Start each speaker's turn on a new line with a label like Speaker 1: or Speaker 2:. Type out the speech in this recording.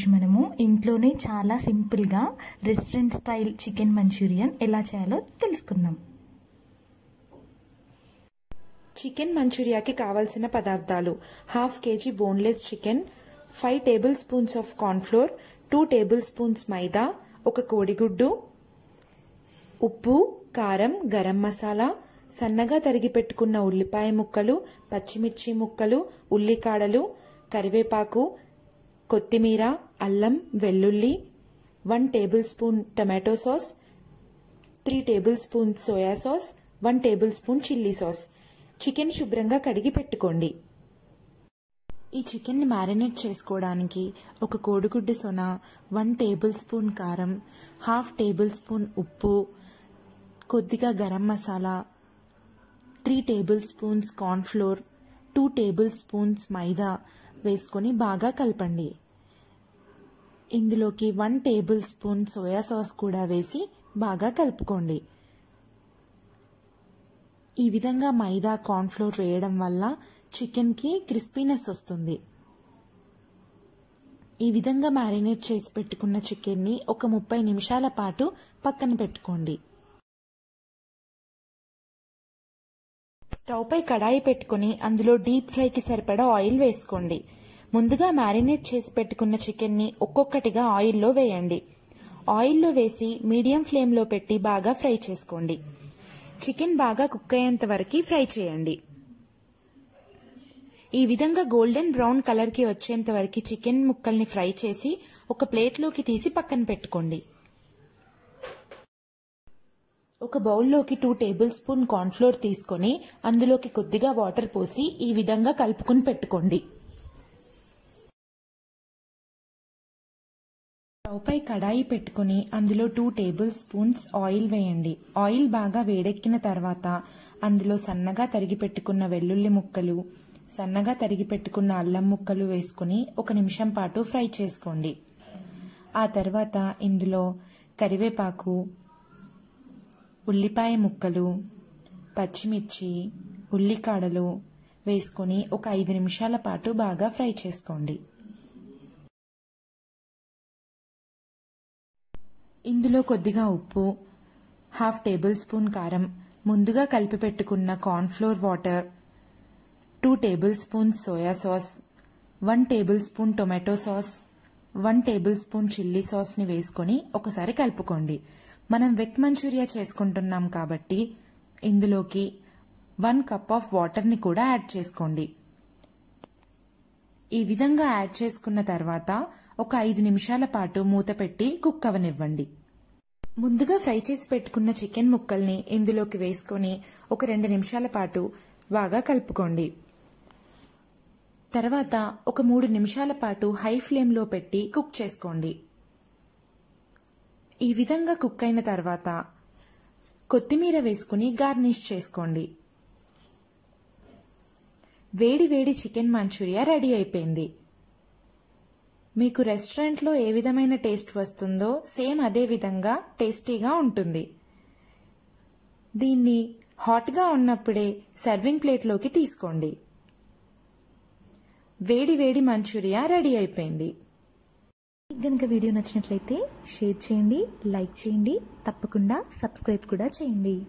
Speaker 1: ఈరోజు మనము ఇంట్లోనే చాలా సింపుల్గా రెస్టారెంట్ స్టైల్ చికెన్ మంచూరియన్ ఎలా చేయాలో తెలుసుకుందాం చికెన్ మంచూరియాకి కావాల్సిన పదార్థాలు half KG boneless chicken five tablespoons of cornflour two tablespoons మైదా ఒక కోడిగుడ్డు ఉప్పు కారం గరం మసాలా సన్నగా తరిగి పెట్టుకున్న ఉల్లిపాయ ముక్కలు పచ్చిమిర్చి ముక్కలు ఉల్లికాడలు కరివేపాకు కొత్తిమీర అల్లం వెల్లుల్లి one tablespoon tomato sauce three tablespoon soya sauce one tablespoon chilli sauce chicken శుభ్రంగా కడిగి పెట్టుకోండి ఈ చికెన్ని మ్యారినేట్ చేసుకోవడానికి ఒక కోడిగుడ్డు సొన వన్ టేబుల్ స్పూన్ కారం హాఫ్ టేబుల్ స్పూన్ ఉప్పు కొద్దిగా garam masala three tablespoons cornflour two tablespoons మైదా వేసుకొని బాగా కలపండి ఇందులోకి one tablespoon soya sauce కూడా వేసి బాగా కలుపుకోండి ఈ విధంగా మైదా కార్న్ఫ్లోర్ వేయడం వల్ల చికెన్కి క్రిస్పీనెస్ వస్తుంది ఈ విధంగా మ్యారినేట్ చేసి పెట్టుకున్న చికెన్ని ఒక ముప్పై నిమిషాల పాటు పక్కన పెట్టుకోండి స్టవ్పై కడాయి పెట్టుకుని అందులో డీప్ ఫ్రైకి సరిపడా ఆయిల్ వేసుకోండి ముందుగా మ్యారినేట్ చేసి పెట్టుకున్న చికెన్ని ఒక్కొక్కటిగా ఆయిల్లో వేయండి ఆయిల్లో వేసి మీడియం ఫ్లేమ్లో పెట్టి బాగా ఫ్రై చేసుకోండి చికెన్ బాగా కుక్ అయ్యేంత వరకు ఫ్రై చేయండి ఈ విధంగా గోల్డెన్ బ్రౌన్ కలర్కి వచ్చేంత వరకు చికెన్ ముక్కల్ని ఫ్రై చేసి ఒక ప్లేట్లోకి తీసి పక్కన పెట్టుకోండి ఒక బౌల్లోకి టూ టేబుల్ స్పూన్ కార్న్ఫ్లోర్ తీసుకొని అందులోకి కొద్దిగా వాటర్ పోసి ఈ విధంగా కలుపుకుని పెట్టుకోండి పై కడాయి పెట్టుకుని అందులో టూ టేబుల్ స్పూన్స్ ఆయిల్ వేయండి ఆయిల్ బాగా వేడెక్కిన తర్వాత అందులో సన్నగా తరిగి పెట్టుకున్న వెల్లుల్లి ముక్కలు సన్నగా తరిగి పెట్టుకున్న అల్లం ముక్కలు వేసుకుని ఒక నిమిషం పాటు ఫ్రై చేసుకోండి ఆ తర్వాత ఇందులో కరివేపాకు ఉల్లిపాయ ముక్కలు పచ్చిమిర్చి ఉల్లికాడలు వేసుకొని ఒక ఐదు నిమిషాల పాటు బాగా ఫ్రై చేసుకోండి ఇందులో కొద్దిగా ఉప్పు హాఫ్ టేబుల్ స్పూన్ కారం ముందుగా కలిపి పెట్టుకున్న cornflour water two tablespoon soya sauce one tablespoon tomato sauce one tablespoon chilli సాస్ని వేసుకొని ఒకసారి కలుపుకోండి మనం వెట్ మంచూరియా చేసుకుంటున్నాం కాబట్టి ఇందులోకి వన్ కప్ ఆఫ్ వాటర్ని కూడా యాడ్ చేసుకోండి ఈ విధంగా యాడ్ చేసుకున్న తర్వాత ఒక ఐదు నిమిషాల పాటు మూత పెట్టి కుక్ అవనివ్వండి ముందుగా ఫ్రై చేసి పెట్టుకున్న చికెన్ ముక్కల్ని ఇందులోకి వేసుకొని ఒక రెండు నిమిషాల పాటు బాగా కలుపుకోండి తర్వాత ఒక మూడు నిమిషాల పాటు హై ఫ్లేమ్లో పెట్టి కుక్ చేసుకోండి ఈ విధంగా కుక్ అయిన తర్వాత కొత్తిమీర వేసుకుని గార్నిష్ చేసుకోండి వేడి వేడి చికెన్ మంచూరియా రెడీ అయిపోయింది మీకు రెస్టారెంట్లో ఏ విధమైన టేస్ట్ వస్తుందో సేమ్ అదే విధంగా టేస్టీగా ఉంటుంది దీన్ని హాట్గా ఉన్నప్పుడే సర్వింగ్ ప్లేట్లోకి తీసుకోండి వేడి వేడి మంచూరియా రెడీ అయిపోయింది కనుక వీడియో నచ్చినట్లయితే షేర్ చేయండి లైక్ చేయండి తప్పకుండా సబ్స్క్రైబ్ కూడా చేయండి